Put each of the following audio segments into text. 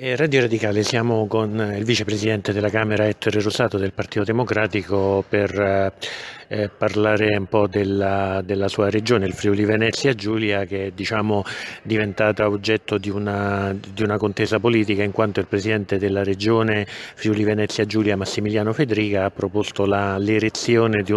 Radio Radicale, siamo con il vicepresidente della Camera Ettore Rosato del Partito Democratico per eh, eh, parlare un po' della, della, sua regione, il Friuli Venezia Giulia, che diciamo, è diciamo, diventata oggetto di una, di una, contesa politica in quanto il presidente della regione Friuli Venezia Giulia, Massimiliano Federica, ha proposto l'erezione di,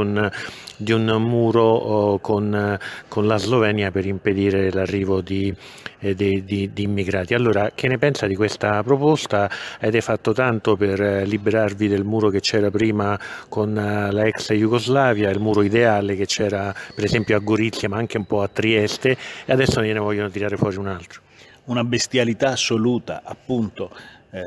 di un, muro oh, con, con, la Slovenia per impedire l'arrivo di, eh, di, di immigrati. Allora, che ne pensa di questa proposta? Ed è fatto tanto per eh, liberarvi del muro che c'era prima con eh, la ex Jugoslavia? storia, il muro ideale che c'era per esempio a Gorizia ma anche un po' a Trieste e adesso ne vogliono tirare fuori un altro. Una bestialità assoluta, appunto. Eh,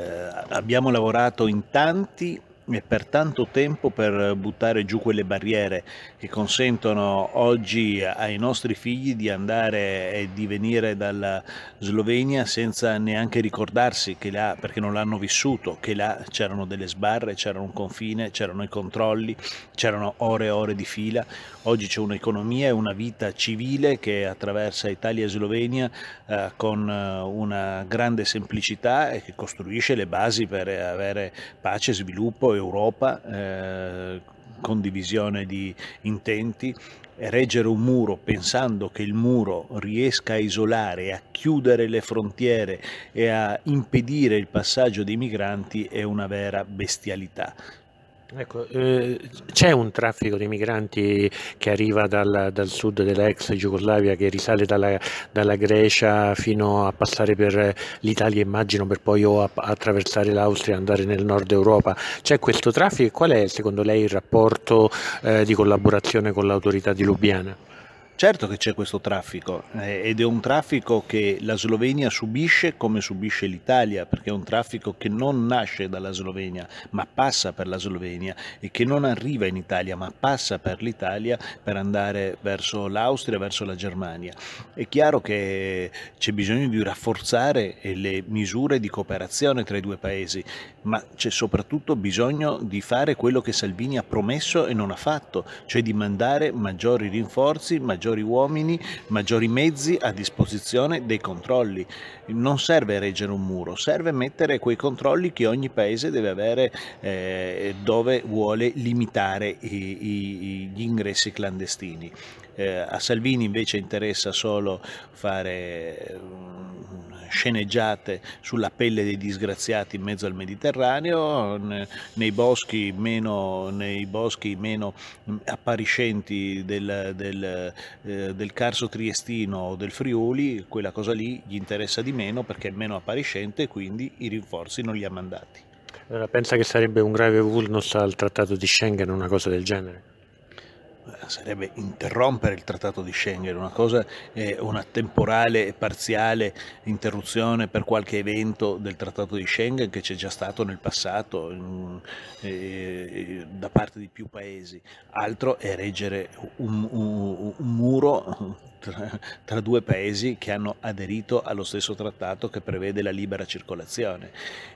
abbiamo lavorato in tanti e per tanto tempo per buttare giù quelle barriere che consentono oggi ai nostri figli di andare e di venire dalla Slovenia senza neanche ricordarsi che là, perché non l'hanno vissuto, che là c'erano delle sbarre, c'era un confine, c'erano i controlli, c'erano ore e ore di fila. Oggi c'è un'economia e una vita civile che attraversa Italia e Slovenia eh, con eh, una grande semplicità e che costruisce le basi per avere pace, sviluppo Europa, eh, condivisione di intenti, reggere un muro pensando che il muro riesca a isolare, a chiudere le frontiere e a impedire il passaggio dei migranti è una vera bestialità. Ecco, eh, c'è un traffico di migranti che arriva dal, dal sud dell'ex Jugoslavia, che risale dalla, dalla, Grecia fino a passare per l'Italia, immagino, per poi o a, attraversare l'Austria e andare nel nord Europa. C'è questo traffico e qual è secondo lei il rapporto eh, di collaborazione con l'autorità di Lubiana? Certo che c'è questo traffico eh, ed è un traffico che la Slovenia subisce come subisce l'Italia, perché è un traffico che non nasce dalla Slovenia ma passa per la Slovenia e che non arriva in Italia ma passa per l'Italia per andare verso l'Austria, verso la Germania. È chiaro che c'è bisogno di rafforzare le misure di cooperazione tra i due paesi, ma c'è soprattutto bisogno di fare quello che Salvini ha promesso e non ha fatto, cioè di mandare maggiori rinforzi, maggiori maggiori uomini, maggiori mezzi a disposizione dei controlli. Non serve reggere un muro, serve mettere quei controlli che ogni paese deve avere eh, dove vuole limitare i, i, gli ingressi clandestini. Eh, a Salvini invece interessa solo fare... Um, sceneggiate sulla pelle dei disgraziati in mezzo al Mediterraneo, nei boschi meno, nei boschi meno mm, appariscenti del, del, eh, del, Carso Triestino o del Friuli, quella cosa lì gli interessa di meno perché è meno appariscente e quindi i rinforzi non li ha mandati. Allora, pensa che sarebbe un grave vulnus al trattato di Schengen una cosa del genere? sarebbe interrompere il trattato di Schengen, una cosa è eh, una temporale e parziale interruzione per qualche evento del trattato di Schengen che c'è già stato nel passato in, mm, eh, eh, da parte di più paesi, altro è reggere un, un, un muro tra, tra, due paesi che hanno aderito allo stesso trattato che prevede la libera circolazione.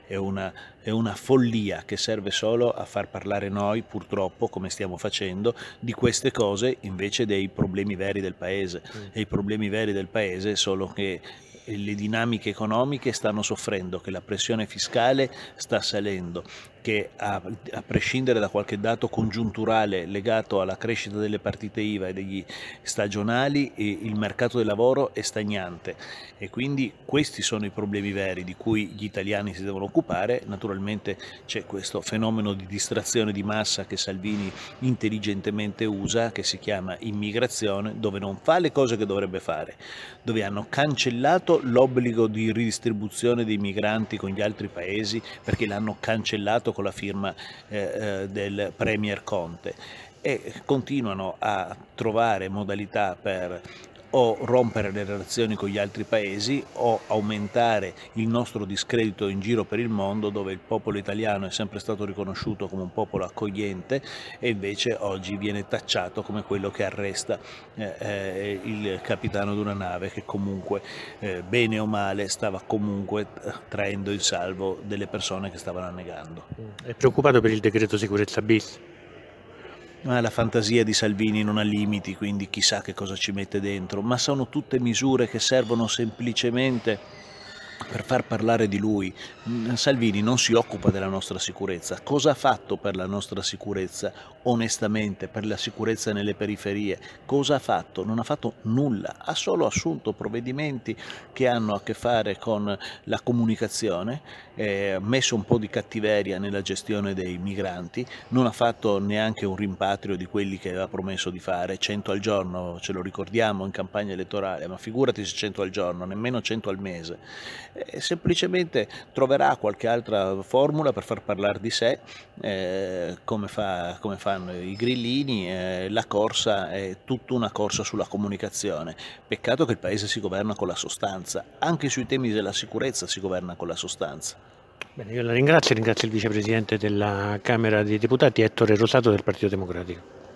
È una, è una follia che serve solo a far parlare noi, purtroppo, come stiamo facendo, di queste cose invece dei problemi veri del paese. Mm. E i problemi veri del paese sono che le dinamiche economiche stanno soffrendo, che la pressione fiscale sta salendo, che a, a, prescindere da qualche dato congiunturale legato alla crescita delle partite IVA e degli stagionali, il mercato del lavoro è stagnante e quindi questi sono i problemi veri di cui gli italiani si devono occupare. Naturalmente c'è questo fenomeno di distrazione di massa che Salvini intelligentemente usa, che si chiama immigrazione, dove non fa le cose che dovrebbe fare, dove hanno cancellato l'obbligo di ridistribuzione dei migranti con gli altri paesi perché l'hanno cancellato fatto con la firma eh, eh, del Premier Conte e continuano a trovare modalità per o rompere le relazioni con gli altri paesi o aumentare il nostro discredito in giro per il mondo dove il popolo italiano è sempre stato riconosciuto come un popolo accogliente e invece oggi viene tacciato come quello che arresta eh, eh il capitano di una nave che comunque eh, bene o male stava comunque eh, traendo in salvo delle persone che stavano annegando. Mm. È preoccupato per il decreto sicurezza bis? Ma la fantasia di Salvini non ha limiti, quindi chissà che cosa ci mette dentro, ma sono tutte misure che servono semplicemente per far parlare di lui. Mm, Salvini non si occupa della nostra sicurezza. Cosa ha fatto per la nostra sicurezza, onestamente, per la sicurezza nelle periferie? Cosa ha fatto? Non ha fatto nulla, ha solo assunto provvedimenti che hanno a che fare con la comunicazione, eh, messo un po' di cattiveria nella gestione dei migranti, non ha fatto neanche un rimpatrio di quelli che aveva promesso di fare, 100 al giorno, ce lo ricordiamo in campagna elettorale, ma figurati se 100 al giorno, nemmeno 100 al mese eh, semplicemente troverà qualche altra formula per far parlare di sé, eh, come, fa, come, fanno i grillini, eh, la corsa è tutta una corsa sulla comunicazione. Peccato che il paese si governa con la sostanza, anche sui temi della sicurezza si governa con la sostanza. Bene, io la ringrazio, ringrazio il vicepresidente della Camera dei Deputati Ettore Rosato del Partito Democratico.